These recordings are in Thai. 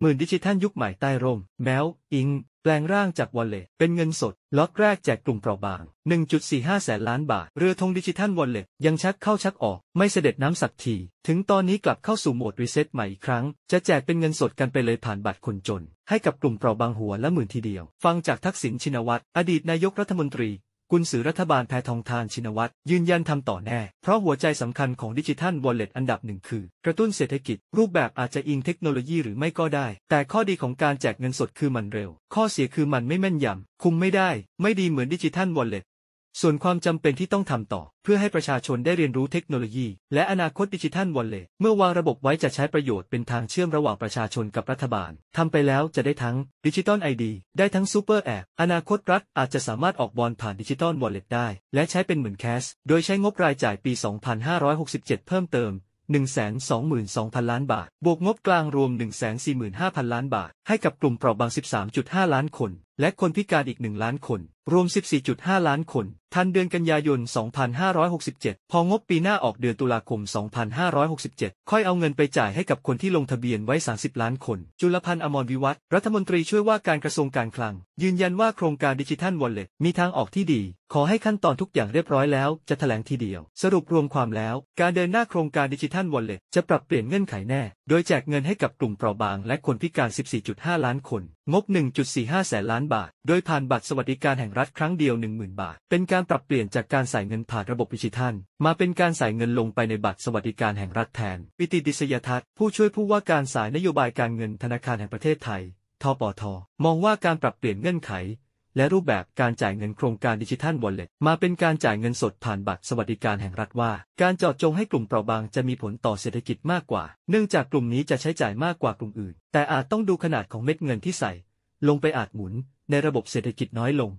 หมื่นดิจิทัลยุคใหม่ใต้ร่ม แมว อิง แปลงร่างจากวอลเล็ตเป็นเงินสด ล็อตแรกแจกกลุ่มเปราะบาง 1.45 แสนล้านบาท เรือธงดิจิทัลวอลเล็ตยังชักเข้าชักออก ไม่เสด็จน้ำสักที ถึงตอนนี้กลับเข้าสู่โหมดรีเซ็ตใหม่อีกครั้งจะแจกเป็นเงินสดกันไปเลยผ่านบัตรคนจน ให้กับกลุ่มเปราะบางหัวละหมื่นทีเดียว ฟังจากทักษิณชินวัตรอดีตนายกรัฐมนตรีกุนสือรัฐบาลแพทองทานชินวัตรยืนยันทำต่อแน่ เพราะหัวใจสำคัญของดิจิทัลวอลเล็ตอันดับหนึ่งคือ กระตุ้นเศรษฐกิจ รูปแบบอาจจะอิงเทคโนโลยีหรือไม่ก็ได้ แต่ข้อดีของการแจกเงินสดคือมันเร็ว ข้อเสียคือมันไม่แม่นยำ คุมไม่ได้ไม่ดีเหมือนดิจิทัลวอลเล็ตส่วนความจำเป็นที่ต้องทำต่อ เพื่อให้ประชาชนได้เรียนรู้เทคโนโลยี และอนาคตดิจิทัลวอลเล็ตเมื่อวางระบบไว้จะใช้ประโยชน์ เป็นทางเชื่อมระหว่างประชาชนกับรัฐบาลทำไปแล้วจะได้ทั้งดิจิตอลไอดีได้ทั้งซูเปอร์แอปอนาคตรัฐอาจจะสามารถออกบอลผ่านดิจิตอลวอลเล็ตได้ และใช้เป็นเหมือนแคสโดยใช้งบรายจ่ายปี 2567 เพิ่มเติม 122,000ล้านบาทบวกงบกลางรวม145,000ล้านบาทให้กับกลุ่มเปราะบาง13.5 ล้านคนและคนพิการอีก 1 ล้านคน รวม 14.5 ล้านคน ทันเดือนกันยายน 2567 พองบปีหน้าออกเดือนตุลาคม 2567 ค่อยเอาเงินไปจ่ายให้กับคนที่ลงทะเบียนไว้ 30 ล้านคน จุลพันธ์อมรวิวัฒรัฐมนตรีช่วยว่าการกระทรวงการคลัง ยืนยันว่าโครงการดิจิทัลวอลเล็ตมีทางออกที่ดี ขอให้ขั้นตอนทุกอย่างเรียบร้อยแล้วจะถแถลงทีเดียว สรุปรวมความแล้ว การเดินหน้าโครงการดิจิทัลวอลเล็ตจะปรับเปลี่ยนเงื่อนไขแน่โดยแจกเงินให้กับกลุ่มเปราะบาง และคนพิการ 14.5 ล้านคน งบ 1.45 แสนล้านบาท โดยผ่านบัตรสวัสดิการแห่งรัฐครั้งเดียว 10,000 บาท เป็นการปรับเปลี่ยนจากการใส่เงินผ่านระบบดิจิทัลมาเป็นการใส่เงินลงไปในบัตรสวัสดิการแห่งรัฐแทนปิติดิษยทัศน์ ผู้ช่วยผู้ว่าการสายนโยบายการเงินธนาคารแห่งประเทศไทยทปท มองว่าการปรับเปลี่ยนเงื่อนไขและรูปแบบการจ่ายเงินโครงการดิจิทัลวอลเล็ตมาเป็นการจ่ายเงินสดผ่านบัตรสวัสดิการแห่งรัฐว่า การเจาะจงให้กลุ่มเปราะบางจะมีผลต่อเศรษฐกิจมากกว่า เนื่องจากกลุ่มนี้จะใช้จ่ายมากกว่ากลุ่มอื่น แต่อาจต้องดูขนาดของเม็ดเงินที่ใส่ ลงไปอาจหมุนในระบบเศรษฐกิจน้อยลง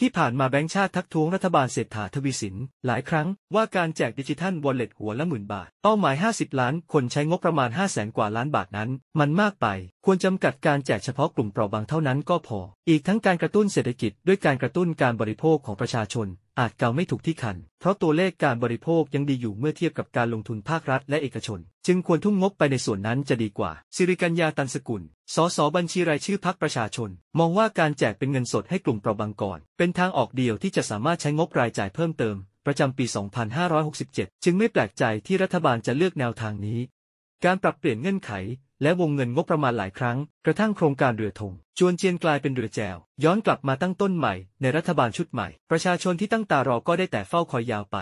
ที่ผ่านมาแบงค์ชาติทักท้วงรัฐบาลเศรษฐาทวีสิน หลายครั้งว่าการแจกดิจิทัลวอลเล็ตหัวละหมื่นบาท เป้าหมาย 50 ล้าน คนใช้งบประมาณ5 0 0แสนกว่าล้านบาทนั้น มันมากไปควรจำกัดการแจกเฉพาะกลุ่มเปราะบางเท่านั้นก็พอ อีกทั้งการกระตุ้นเศรษฐกิจด้วยการกระตุ้นการบริโภคของประชาชนอาจเกาไม่ถูกที่คัน เพราะตัวเลขการบริโภคยังดีอยู่เมื่อเทียบกับการลงทุนภาครัฐและเอกชน จึงควรทุ่มงบไปในส่วนนั้นจะดีกว่า สิริกัญญาตันสกุลสสบัญชีรายชื่อพักประชาชน มองว่าการแจกเป็นเงินสดให้กลุ่มเปราะบางก่อน เป็นทางออกเดียวที่จะสามารถใช้งบรายจ่ายเพิ่มเติมประจำปี 2567 จึงไม่แปลกใจที่รัฐบาลจะเลือกแนวทางนี้การปรับเปลี่ยนเงื่อนไขและวงเงินงบประมาณหลายครั้ง กระทั่งโครงการเรือธงจวนเจียนกลายเป็นเรือแจว ย้อนกลับมาตั้งต้นใหม่ในรัฐบาลชุดใหม่ ประชาชนที่ตั้งตารอก็ได้แต่เฝ้าคอยยาวไป